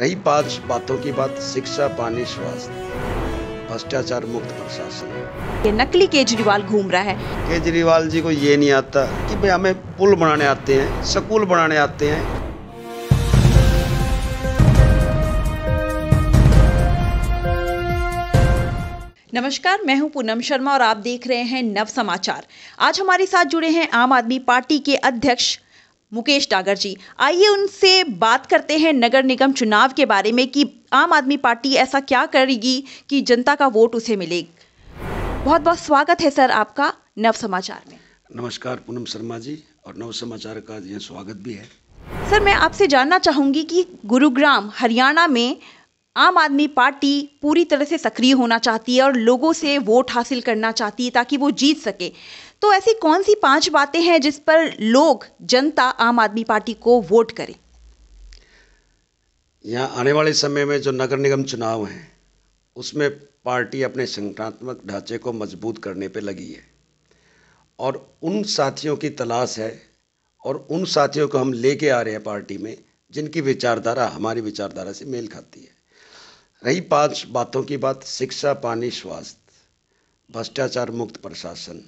रही पांच बातों की बात शिक्षा पानी स्वास्थ्य भ्रष्टाचार मुक्त प्रशासन ये नकली केजरीवाल घूम रहा है केजरीवाल जी को ये नहीं आता कि भाई हमें पुल बनाने आते हैं स्कूल बनाने आते हैं नमस्कार मैं हूं पूनम शर्मा और आप देख रहे हैं नव समाचार आज हमारे साथ जुड़े हैं आम आदमी पार्टी के अध्यक्ष मुकेश डागर जी आइए उनसे बात करते हैं नगर निगम चुनाव के बारे में कि आम आदमी पार्टी ऐसा क्या करेगी कि जनता का वोट उसे मिले बहुत बहुत स्वागत है सर आपका नव समाचार में नमस्कार पूनम शर्मा जी और नव समाचार का यह स्वागत भी है सर मैं आपसे जानना चाहूँगी कि गुरुग्राम हरियाणा में आम आदमी पार्टी पूरी तरह से सक्रिय होना चाहती है और लोगों से वोट हासिल करना चाहती है ताकि वो जीत सके तो ऐसी कौन सी पांच बातें हैं जिस पर लोग जनता आम आदमी पार्टी को वोट करें यहाँ आने वाले समय में जो नगर निगम चुनाव हैं उसमें पार्टी अपने संगठनात्मक ढांचे को मजबूत करने पर लगी है और उन साथियों की तलाश है और उन साथियों को हम लेके आ रहे हैं पार्टी में जिनकी विचारधारा हमारी विचारधारा से मेल खाती है रही पांच बातों की बात शिक्षा पानी स्वास्थ्य भ्रष्टाचार मुक्त प्रशासन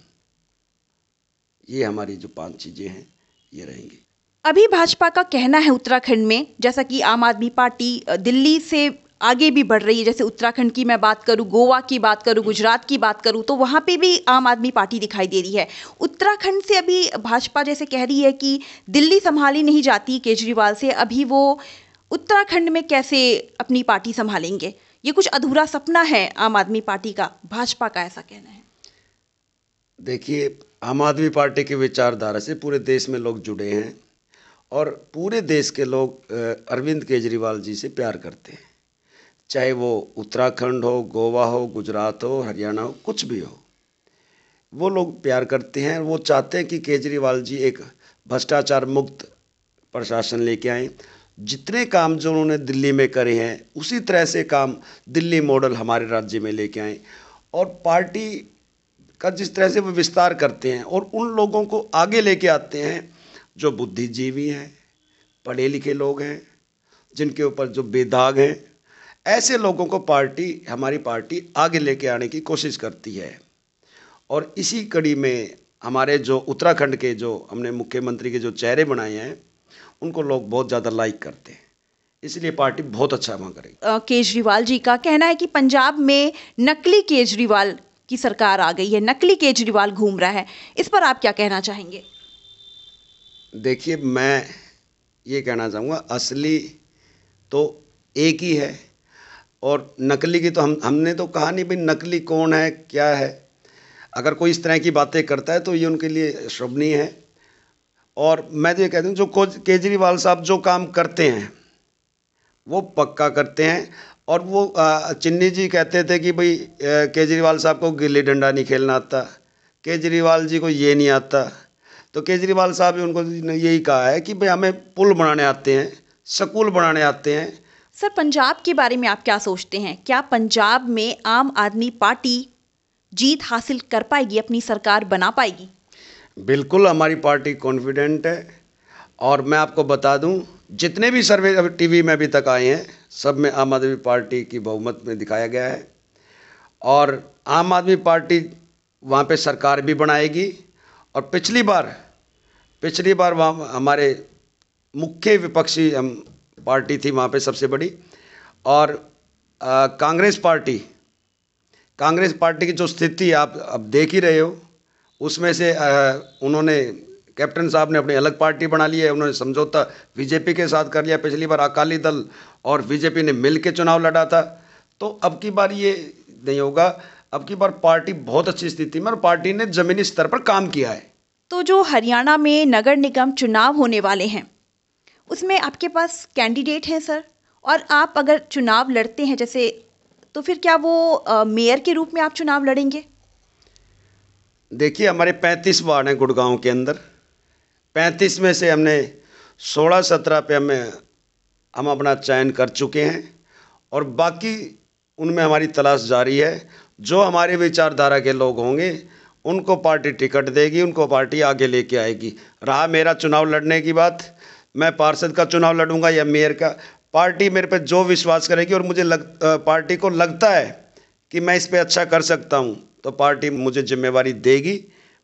ये हमारी जो पांच चीज़ें हैं ये रहेंगी अभी भाजपा का कहना है उत्तराखंड में जैसा कि आम आदमी पार्टी दिल्ली से आगे भी बढ़ रही है जैसे उत्तराखंड की मैं बात करूं गोवा की बात करूं गुजरात की बात करूं तो वहां पे भी आम आदमी पार्टी दिखाई दे रही है उत्तराखंड से अभी भाजपा जैसे कह रही है कि दिल्ली संभाली नहीं जाती केजरीवाल से अभी वो उत्तराखंड में कैसे अपनी पार्टी संभालेंगे ये कुछ अधूरा सपना है आम आदमी पार्टी का भाजपा का ऐसा कहना है देखिए आम आदमी पार्टी की विचारधारा से पूरे देश में लोग जुड़े हैं और पूरे देश के लोग अरविंद केजरीवाल जी से प्यार करते हैं चाहे वो उत्तराखंड हो गोवा हो गुजरात हो हरियाणा हो कुछ भी हो वो लोग प्यार करते हैं वो चाहते हैं कि केजरीवाल जी एक भ्रष्टाचार मुक्त प्रशासन लेके आए जितने काम जो उन्होंने दिल्ली में करे हैं उसी तरह से काम दिल्ली मॉडल हमारे राज्य में लेके आए और पार्टी का जिस तरह से वो विस्तार करते हैं और उन लोगों को आगे लेके आते हैं जो बुद्धिजीवी हैं पढ़े लिखे लोग हैं जिनके ऊपर जो बेदाग हैं ऐसे लोगों को पार्टी हमारी पार्टी आगे लेके आने की कोशिश करती है और इसी कड़ी में हमारे जो उत्तराखंड के जो हमने मुख्यमंत्री के जो चेहरे बनाए हैं उनको लोग बहुत ज़्यादा लाइक करते हैं इसलिए पार्टी बहुत अच्छा वहाँ करेगी केजरीवाल जी का कहना है कि पंजाब में नकली केजरीवाल की सरकार आ गई है नकली केजरीवाल घूम रहा है इस पर आप क्या कहना चाहेंगे देखिए मैं ये कहना चाहूँगा असली तो एक ही है और नकली की तो हम हमने तो कहा नहीं भाई नकली कौन है क्या है अगर कोई इस तरह की बातें करता है तो ये उनके लिए शोभनीय है और मैं तो ये कहता हूँ जो केजरीवाल साहब जो काम करते हैं वो पक्का करते हैं और वो चिन्नी जी कहते थे कि भाई केजरीवाल साहब को गिल्ली डंडा नहीं खेलना आता केजरीवाल जी को ये नहीं आता तो केजरीवाल साहब ने उनको यही कहा है कि भाई हमें पुल बनाने आते हैं स्कूल बनाने आते हैं सर पंजाब के बारे में आप क्या सोचते हैं क्या पंजाब में आम आदमी पार्टी जीत हासिल कर पाएगी अपनी सरकार बना पाएगी बिल्कुल हमारी पार्टी कॉन्फिडेंट है और मैं आपको बता दूं जितने भी सर्वे अब टीवी में अभी तक आए हैं सब में आम आदमी पार्टी की बहुमत में दिखाया गया है और आम आदमी पार्टी वहाँ पे सरकार भी बनाएगी और पिछली बार पिछली बार वहाँ हमारे मुख्य विपक्षी हम पार्टी थी वहाँ पे सबसे बड़ी और कांग्रेस पार्टी कांग्रेस पार्टी की जो स्थिति आप अब देख ही रहे हो उसमें से आ, उन्होंने कैप्टन साहब ने अपनी अलग पार्टी बना ली है उन्होंने समझौता बीजेपी के साथ कर लिया पिछली बार अकाली दल और बीजेपी ने मिल के चुनाव लड़ा था तो अब की बार ये नहीं होगा अब की बार पार्टी बहुत अच्छी स्थिति में और पार्टी ने जमीनी स्तर पर काम किया है तो जो हरियाणा में नगर निगम चुनाव होने वाले हैं उसमें आपके पास कैंडिडेट हैं सर और आप अगर चुनाव लड़ते हैं जैसे तो फिर क्या वो मेयर के रूप में आप चुनाव लड़ेंगे देखिए हमारे पैंतीस वार्ड हैं गुड़गांव के अंदर पैंतीस में से हमने सोलह सत्रह पे हमें हम अपना चयन कर चुके हैं और बाकी उनमें हमारी तलाश जारी है जो हमारे विचारधारा के लोग होंगे उनको पार्टी टिकट देगी उनको पार्टी आगे लेके आएगी रहा मेरा चुनाव लड़ने की बात मैं पार्षद का चुनाव लड़ूंगा या मेयर का पार्टी मेरे पे जो विश्वास करेगी और मुझे लग पार्टी को लगता है कि मैं इस पर अच्छा कर सकता हूँ तो पार्टी मुझे जिम्मेवारी देगी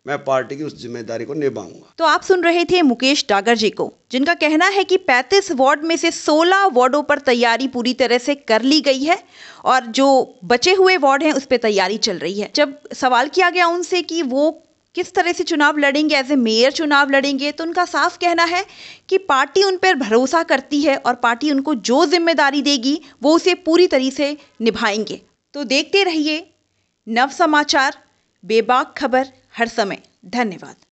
मैं पार्टी की उस जिम्मेदारी को निभाऊंगा तो आप सुन रहे थे मुकेश डागर जी को जिनका कहना है कि 35 वार्ड में से 16 वार्डों पर तैयारी पूरी तरह से कर ली गई है और जो बचे हुए वार्ड हैं उस पर तैयारी चल रही है जब सवाल किया गया उनसे कि वो किस तरह से चुनाव लड़ेंगे एज ए मेयर चुनाव लड़ेंगे तो उनका साफ कहना है कि पार्टी उन पर भरोसा करती है और पार्टी उनको जो जिम्मेदारी देगी वो उसे पूरी तरह से निभाएंगे तो देखते रहिए नव समाचार बेबाक खबर हर समय धन्यवाद